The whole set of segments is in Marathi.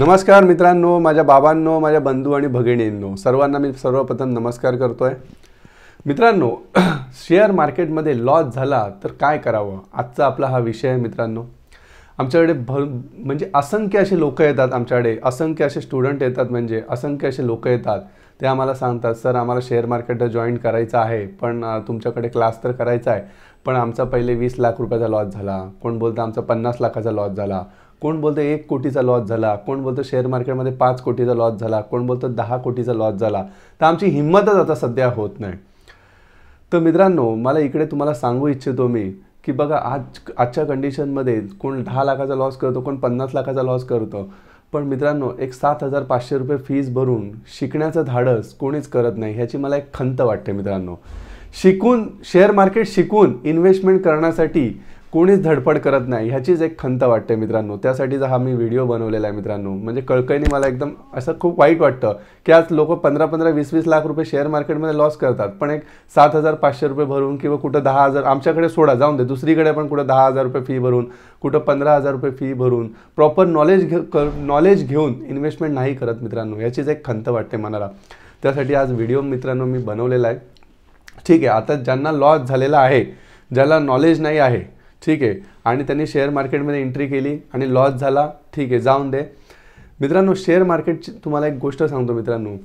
नमस्कार मित्रांनो माझ्या बाबांनो माझ्या बंधू आणि भगिणींनो सर्वांना मी सर्वप्रथम नमस्कार करतो आहे मित्रांनो शेअर मार्केटमध्ये लॉस झाला तर काय करावं आजचा आपला हा विषय आहे मित्रांनो आमच्याकडे भर म्हणजे असंख्य असे लोक येतात आमच्याकडे असंख्य असे स्टुडंट येतात म्हणजे असंख्य असे लोक येतात ते आम्हाला सांगतात सर आम्हाला शेअर मार्केटला जॉईन करायचं आहे पण तुमच्याकडे क्लास तर करायचा आहे पण आमचा पहिले वीस लाख रुपयाचा लॉस झाला कोण बोलतं आमचा पन्नास लाखाचा लॉस झाला कोण बोलतं एक कोटीचा लॉस झाला कोण बोलतं शेअर मार्केटमध्ये पाच कोटीचा लॉस झाला कोण बोलतं दहा कोटीचा लॉस झाला तर आमची हिंमतच आता सध्या होत नाही तर मित्रांनो मला इकडे तुम्हाला सांगू इच्छितो मी की बघा आज आजच्या कंडिशनमध्ये कोण दहा लाखाचा लॉस करतो कोण पन्नास लाखाचा लॉस करतो पण मित्रांनो एक सात हजार पाचशे रुपये फीज भरून शिकण्याचं धाडस कोणीच करत नाही ह्याची मला एक खंत वाटते मित्रांनो शिकून शेअर मार्केट शिकून इन्व्हेस्टमेंट करण्यासाठी कोणीच धडपड करत नाही ह्याचीच एक खंत वाटते मित्रांनो त्यासाठीच हा मी व्हिडिओ बनवलेला आहे मित्रांनो म्हणजे कळकळीने मला एकदम असं खूप वाईट वाटतं की आज लोक पंधरा पंधरा वीस वीस लाख रुपये शेअर मार्केटमध्ये लॉस करतात पण एक सात हजार पाचशे रुपये भरून किंवा कुठं दहा हजार आमच्याकडे सोडा जाऊन दे दुसरीकडे पण कुठं दहा हजार रुपये फी भरून कुठं पंधरा हजार रुपये फी भरून प्रॉपर नॉलेज घे नॉलेज घेऊन इन्व्हेस्टमेंट नाही करत मित्रांनो याचीच एक खंत वाटते मनाला त्यासाठी आज व्हिडिओ मित्रांनो मी बनवलेला आहे ठीक आहे आता ज्यांना लॉस झालेला आहे ज्याला नॉलेज नाही आहे ठीक आहे आणि त्यांनी शेअर मार्केटमध्ये एंट्री केली आणि लॉस झाला ठीक आहे जाऊन दे मित्रांनो शेअर मार्केटची तुम्हाला एक गोष्ट सांगतो मित्रांनो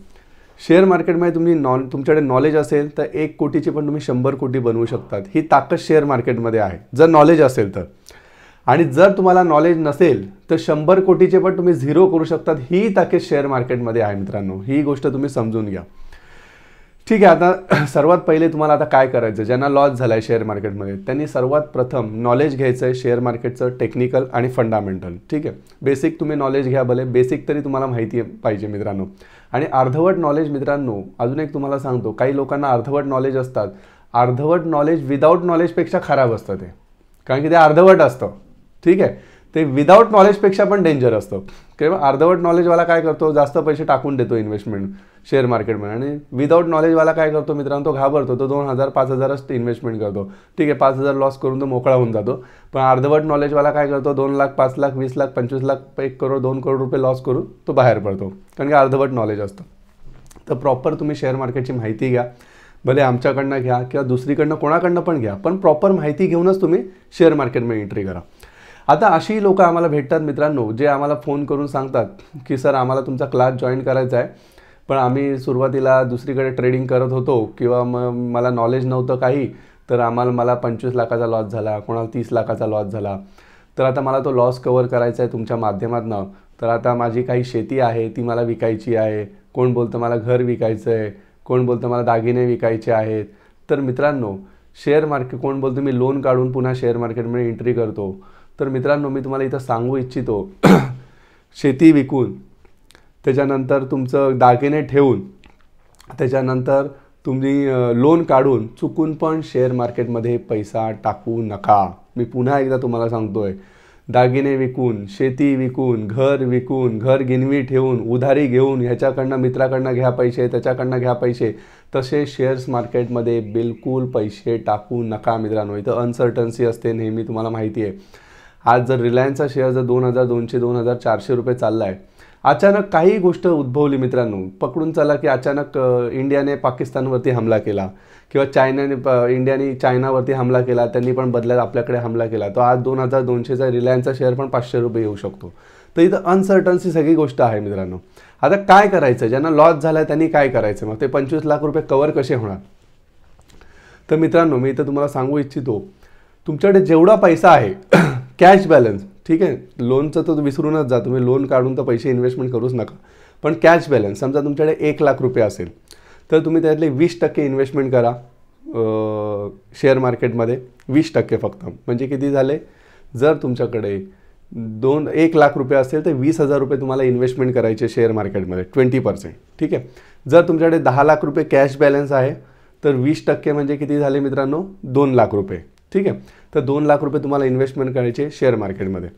शेअर मार्केटमध्ये तुम्ही नॉन तुमच्याकडे नॉलेज असेल तर एक कोटीची पण तुम्ही शंभर कोटी बनवू शकतात ही ताकद शेअर मार्केटमध्ये आहे जर नॉलेज असेल तर आणि जर तुम्हाला नॉलेज नसेल तर शंभर कोटीचे पण तुम्ही झिरो करू शकतात ही ताकद शेअर मार्केटमध्ये आहे मित्रांनो ही गोष्ट तुम्ही समजून घ्या ठीक आहे आता सर्वात पहिले तुम्हाला आता काय करायचं ज्यांना लॉस झाला आहे शेअर मार्केटमध्ये त्यांनी सर्वात प्रथम नॉलेज घ्यायचं आहे शेअर मार्केटचं टेक्निकल आणि फंडामेंटल ठीक आहे बेसिक तुम्ही नॉलेज घ्या भले बेसिक तरी तुम्हाला माहिती पाहिजे मित्रांनो आणि अर्धवट नॉलेज मित्रांनो अजून एक तुम्हाला सांगतो काही लोकांना अर्धवट नॉलेज असतात अर्धवट नॉलेज विदाऊट नॉलेजपेक्षा खराब असतं ते कारण की ते अर्धवट असतं ठीक आहे ते विदाऊट नॉलेजपेक्षा पण डेंजर असतं किंवा अर्धवट नॉलेजवाला काय करतो जास्त पैसे टाकून देतो इन्व्हेस्टमेंट शेअर मार्केटमध्ये आणि विदाऊट नॉलेजवाला काय करतो मित्रांनो तो घाबरतो तो दोन हजार पाच हजारच इन्व्हेस्टमेंट करतो ठीक आहे पाच हजार लॉस करून तो मोकळा होऊन जातो पण अर्धवट नॉलेजवाला काय करतो दोन लाख पाच लाख वीस लाख पंचवीस लाख एक करोड दोन करोड रुपये लॉस करून तो बाहेर पडतो कारण की अर्धवट नॉलेज असतं तर प्रॉपर तुम्ही शेअर मार्केटची माहिती घ्या भले आमच्याकडनं घ्या किंवा दुसरीकडनं कोणाकडनं पण घ्या पण प्रॉपर माहिती घेऊनच तुम्ही शेअर मार्केटमध्ये एंट्री करा आता अशी लोक आम्हाला भेटतात मित्रांनो जे आम्हाला फोन करून सांगतात की सर आम्हाला तुमचा क्लास जॉईन करायचा आहे पण आम्ही सुरुवातीला दुसरीकडे ट्रेडिंग करत होतो किंवा मग मला नॉलेज नव्हतं काही तर आम्हाला मला पंचवीस लाखाचा लॉस झाला कोणाला तीस लाखाचा लॉस झाला तर आता मला तो लॉस कवर करायचा आहे तुमच्या माध्यमातनं तर आता माझी काही शेती आहे ती मला विकायची आहे कोण बोलतं मला घर विकायचं आहे कोण बोलतं मला दागिने विकायचे आहेत तर मित्रांनो शेअर मार्केट कोण बोलतो मी लोन काढून पुन्हा शेअर मार्केटमध्ये एंट्री करतो तर मित्रांनो मी तुम्हाला इथं सांगू इच्छितो शेती विकून त्याच्यानंतर तुमचं दागिने ठेवून त्याच्यानंतर तुम्ही लोन काढून चुकून पण शेअर मार्केटमध्ये पैसा टाकू नका मी पुन्हा एकदा तुम्हाला सांगतो आहे दागिने विकून शेती विकून घर विकून घर गिनवी ठेवून उधारी घेऊन ह्याच्याकडनं मित्राकडनं घ्या पैसे त्याच्याकडनं घ्या पैसे तसे शेअर्स मार्केटमध्ये बिलकुल पैसे टाकू नका मित्रांनो इथं अनसर्टन्सी असते नेहमी तुम्हाला माहिती आहे आज जर रिलायन्सचा शेअर जर दोन हजार दोनशे दोन हजार चारशे रुपये चालला आहे अचानक काही गोष्ट उद्भवली मित्रांनो पकडून चला की अचानक इंडियाने पाकिस्तानवरती हमला केला किंवा चायनाने इंडियाने चायनावरती हमला केला त्यांनी पण बदल्यात आपल्याकडे हमला केला तो आज दोन हजार दोनशेचा रिलायन्सचा शेअर पण पाचशे रुपये येऊ शकतो तर इथं अनसर्टन्सी सगळी गोष्ट आहे मित्रांनो आता काय करायचं ज्यांना लॉस झाला त्यांनी काय करायचं मग ते पंचवीस लाख रुपये कवर कसे होणार तर मित्रांनो मी इथं तुम्हाला सांगू इच्छितो तुमच्याकडे जेवढा पैसा आहे कॅश बॅलन्स ठीक आहे लोनचं तर विसरूनच जा तुम्ही लोन काढून तर पैसे इन्व्हेस्टमेंट करूच नका पण कॅश बॅलन्स समजा तुमच्याकडे एक लाख रुपये असेल तर तुम्ही त्यातले वीस टक्के इन्व्हेस्टमेंट करा शेअर मार्केटमध्ये वीस टक्के फक्त म्हणजे किती झाले जर तुमच्याकडे दोन एक लाख रुपये असेल तर वीस हजार रुपये तुम्हाला इन्व्हेस्टमेंट करायचे शेअर मार्केटमध्ये ट्वेंटी पर्सेंट ठीक आहे जर तुमच्याकडे दहा लाख रुपये कॅश बॅलन्स आहे तर वीस टक्के म्हणजे किती झाले मित्रांनो दोन लाख रुपये ठीक आहे तर दोन लाख रुपये तुम्हाला इन्व्हेस्टमेंट करायचे शेअर मार्केटमध्ये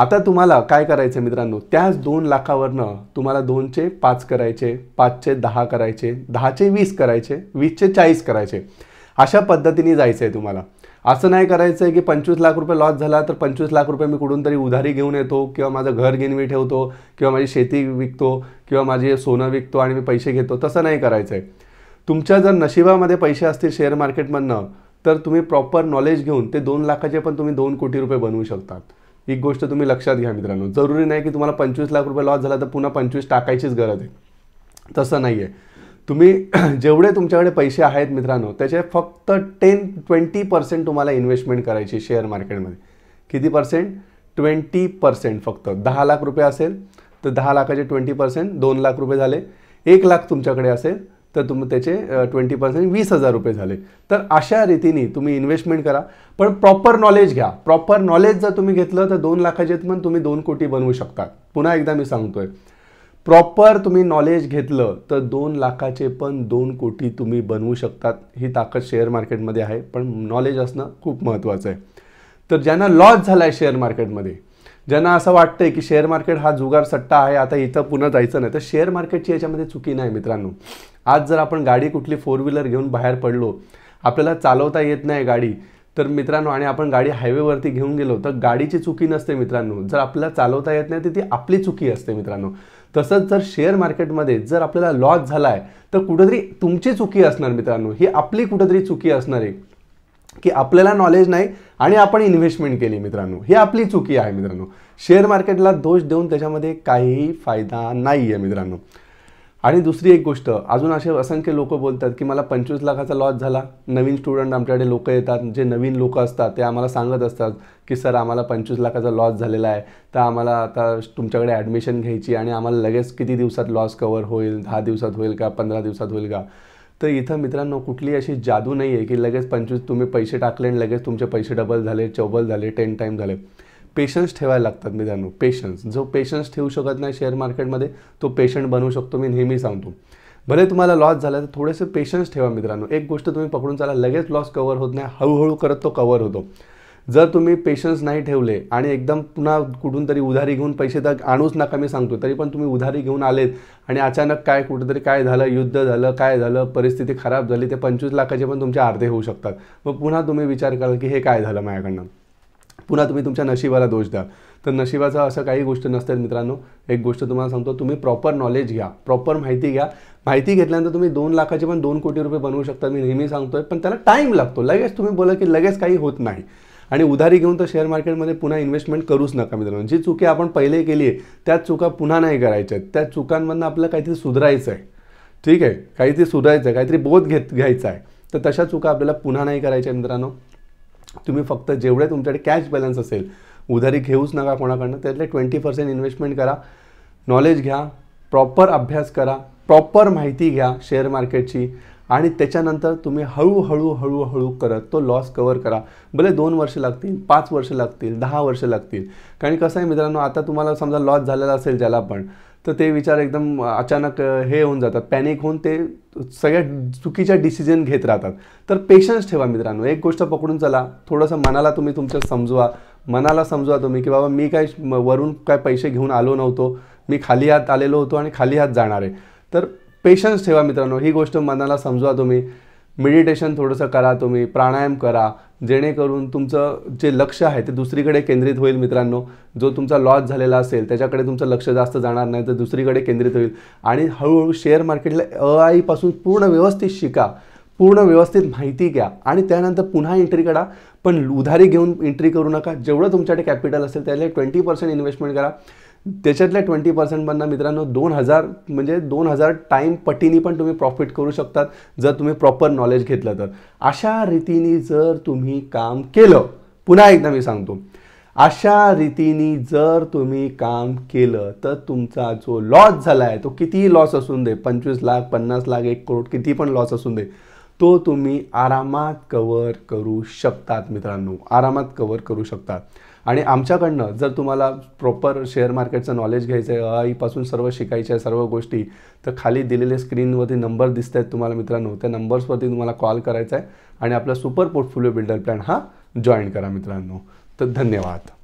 आता तुम्हाला काय करायचं मित्रांनो त्याच दोन लाखावरनं तुम्हाला दोनचे पाच करायचे पाचचे दहा करायचे दहाचे वीस करायचे वीसचे चाळीस करायचे अशा पद्धतीने जायचं आहे तुम्हाला असं नाही करायचं आहे की पंचवीस लाख रुपये लॉस झाला तर पंचवीस लाख रुपये मी कुठून तरी उधारी घेऊन येतो किंवा माझं घर गिनवी ठेवतो किंवा माझी शेती विकतो किंवा माझे सोनं विकतो आणि मी पैसे घेतो तसं नाही करायचं आहे तुमच्या जर नशिबामध्ये पैसे असतील शेअर मार्केटमधनं तर तुम्ही प्रॉपर नॉलेज घेऊन ते दोन लाखाचे पण तुम्ही दोन कोटी रुपये बनवू शकतात एक गोष्ट तुम्ही लक्षात घ्या मित्रांनो जरुरी नाही की तुम्हाला पंचवीस लाख रुपये लॉस झाला तर पुन्हा पंचवीस टाकायचीच गरज आहे तसं नाही आहे तुम्ही जेवढे तुमच्याकडे पैसे आहेत मित्रांनो त्याचे फक्त टेन ट्वेंटी पर्सेंट तुम्हाला इन्व्हेस्टमेंट करायची शेअर मार्केटमध्ये किती पर्सेंट ट्वेंटी पर्सेंट फक्त दहा लाख रुपये असेल तर दहा लाखाचे ट्वेंटी पर्सेंट दोन लाख रुपये झाले एक लाख तुमच्याकडे असेल तर तुम त्याचे ट्वेंटी पर्सेंट वीस हजार रुपये झाले तर अशा रीतीने तुम्ही इन्व्हेस्टमेंट करा पण प्रॉपर नॉलेज घ्या प्रॉपर नॉलेज जर तुम्ही घेतलं तर दोन लाखाचे पण तुम्ही दोन कोटी बनवू शकता पुन्हा एकदा मी सांगतोय प्रॉपर तुम्ही नॉलेज घेतलं तर दोन लाखाचे पण दोन कोटी तुम्ही बनवू शकतात ही ताकद शेअर मार्केटमध्ये आहे पण नॉलेज असणं खूप महत्त्वाचं आहे तर ज्यांना लॉस झाला आहे शेअर मार्केटमध्ये ज्यांना असं वाटतंय की शेअर मार्केट हा जुगार सट्टा आहे आता इथं पुन्हा जायचं नाही तर शेअर मार्केटची याच्यामध्ये चुकी नाही मित्रांनो आज जर आपण गाडी कुठली फोर व्हीलर घेऊन बाहेर पडलो आपल्याला चालवता येत नाही गाडी तर मित्रांनो आणि आपण गाडी हायवेवरती घेऊन गेलो तर गाडीची चुकी नसते मित्रांनो जर आपल्याला चालवता येत नाही तर ती आपली चुकी असते मित्रांनो तसंच जर शेअर मार्केटमध्ये जर आपल्याला लॉस झाला आहे तर कुठंतरी तुमची चुकी असणार मित्रांनो ही आपली कुठंतरी चुकी असणार आहे की आपल्याला नॉलेज नाही आणि आपण इन्व्हेस्टमेंट केली मित्रांनो ही आपली चुकी आहे मित्रांनो शेअर मार्केटला दोष देऊन त्याच्यामध्ये काहीही फायदा नाही आहे मित्रांनो आणि दुसरी एक गोष्ट अजून असे असंख्य लोक बोलतात की मला पंचवीस लाखाचा लॉस झाला नवीन स्टुडंट आमच्याकडे लोक येतात जे नवीन लोक असतात ते आम्हाला सांगत असतात की सर आम्हाला पंचवीस लाखाचा लॉस झालेला आहे तर आम्हाला आता तुमच्याकडे ॲडमिशन घ्यायची आणि आम्हाला लगेच किती दिवसात लॉस कवर होईल दहा दिवसात होईल का पंधरा दिवसात होईल का तर इथं मित्रांनो कुठली अशी जादू नाही आहे की लगेच पंचवीस तुम्ही पैसे टाकले आणि लगेच तुमचे पैसे डबल झाले चौबल झाले टेन टाईम झाले पेशन्स ठेवायला लागतात मित्रांनो पेशन्स जो पेशन्स ठेवू शकत नाही शेअर मार्केटमध्ये तो पेशंट बनवू शकतो मी नेहमी सांगतो भले तुम्हाला लॉस झाला तर थोडेसे पेशन्स ठेवा मित्रांनो एक गोष्ट तुम्ही पकडून चाला लगेच लॉस कवर होत नाही हळूहळू करत तो कवर होतो जर तुम्ही पेशन्स नाही ठेवले आणि एकदम पुन्हा कुठून तरी उधारी घेऊन पैसे तर आणूच नका मी सांगतो तरी पण तुम्ही उधारी घेऊन आलेत आणि अचानक काय कुठंतरी काय झालं युद्ध झालं काय झालं परिस्थिती खराब झाली ते पंचवीस लाखाचे पण तुमचे अर्धे होऊ शकतात मग पुन्हा तुम्ही विचार कराल की हे काय झालं माझ्याकडनं पुन्हा तुम्ही तुमच्या नशिबाला दोष द्या तर नशिबाचा असं काही गोष्ट नसतात मित्रांनो एक गोष्ट तुम्हाला सांगतो तुम्ही प्रॉपर नॉलेज घ्या प्रॉपर माहिती घ्या माहिती घेतल्यानंतर तुम्ही दोन लाखाचे पण दोन कोटी रुपये बनवू शकता मी नेहमी सांगतोय पण त्याला टाईम लागतो लगेच तुम्ही बोला की लगेच काही होत नाही आणि उधारी घेऊन तर शेअर मार्केटमध्ये पुन्हा इन्व्हेस्टमेंट करूच नका मित्रांनो जी चुकी आपण पहिले केली आहे त्याच चुका पुन्हा नाही करायच्या त्या चुकांमधनं आपल्याला काहीतरी सुधारायचं आहे ठीक आहे काहीतरी सुधारायचं आहे काहीतरी बोध घेत घ्यायचा आहे तर तशा चुका आपल्याला पुन्हा नाही करायच्या मित्रांनो तुम्ही फक्त जेवढे तुमच्याकडे कॅश बॅलन्स असेल उधारी घेऊच नका कोणाकडनं त्यातले ट्वेंटी पर्सेंट इन्व्हेस्टमेंट करा नॉलेज घ्या प्रॉपर अभ्यास करा प्रॉपर माहिती घ्या शेअर मार्केटची आणि त्याच्यानंतर तुम्ही हळूहळू हळूहळू करत तो लॉस कवर करा भले दोन वर्ष लागतील पाच वर्ष लागतील दहा वर्ष लागतील कारण कसं आहे मित्रांनो आता तुम्हाला समजा लॉस झालेला असेल ज्याला पण तर ते विचार एकदम अचानक हे होऊन जातात पॅनिक होऊन ते सगळ्या चुकीच्या डिसिजन घेत राहतात तर पेशन्स ठेवा मित्रांनो एक गोष्ट पकडून चला थोडंसं मनाला तुम्ही तुमच्या समजवा मनाला समजवा तुम्ही की बाबा मी काय वरून काय पैसे घेऊन आलो नव्हतो मी खाली हात आलेलो होतो आणि खाली हात जाणार आहे तर पेशन्स ठेवा मित्रांनो ही गोष्ट मनाला समजवा तुम्ही मेडिटेशन थोडंसं करा तुम्ही प्राणायाम करा जेणेकरून तुमचं जे लक्ष आहे ते दुसरीकडे केंद्रित होईल मित्रांनो जो तुमचा लॉस झालेला असेल त्याच्याकडे तुमचं लक्ष जास्त जाणार नाही तर दुसरीकडे केंद्रित होईल आणि हळूहळू शेअर मार्केटला अ आईपासून पूर्ण व्यवस्थित शिका पूर्ण व्यवस्थित माहिती घ्या आणि त्यानंतर पुन्हा एंट्री करा पण उधारी घेऊन एंट्री करू नका जेवढं तुमच्याकडे कॅपिटल असेल त्याला ट्वेंटी पर्सेंट इन्व्हेस्टमेंट करा त्याच्यातल्या ट्वेंटी पर्सेंटमधनं मित्रांनो दोन हजार म्हणजे दोन हजार टाईम पटीनी पण तुम्ही प्रॉफिट करू शकतात जर तुम्ही प्रॉपर नॉलेज घेतलं तर अशा रीतीने जर तुम्ही काम केलं पुन्हा एकदा मी सांगतो अशा रीतीने जर तुम्ही काम केलं तर तुमचा जो लॉस झाला आहे तो कितीही लॉस असून दे पंचवीस लाख पन्नास लाख एक करोड किती पण लॉस असून दे तो तुम्ही आरामात कवर करू शकतात मित्रांनो आरामात कवर करू शकतात आणि आमच्याकडनं जर तुम्हाला प्रॉपर शेअर मार्केटचं नॉलेज घ्यायचं आहे आईपासून सर्व शिकायचं आहे सर्व गोष्टी तर खाली दिलेले स्क्रीनवरती नंबर दिसत आहेत तुम्हाला मित्रांनो त्या नंबर्सवरती तुम्हाला कॉल करायचा आहे आणि आपला सुपर पोर्टफोलिओ बिल्डर प्लॅन हा जॉईन करा मित्रांनो तर धन्यवाद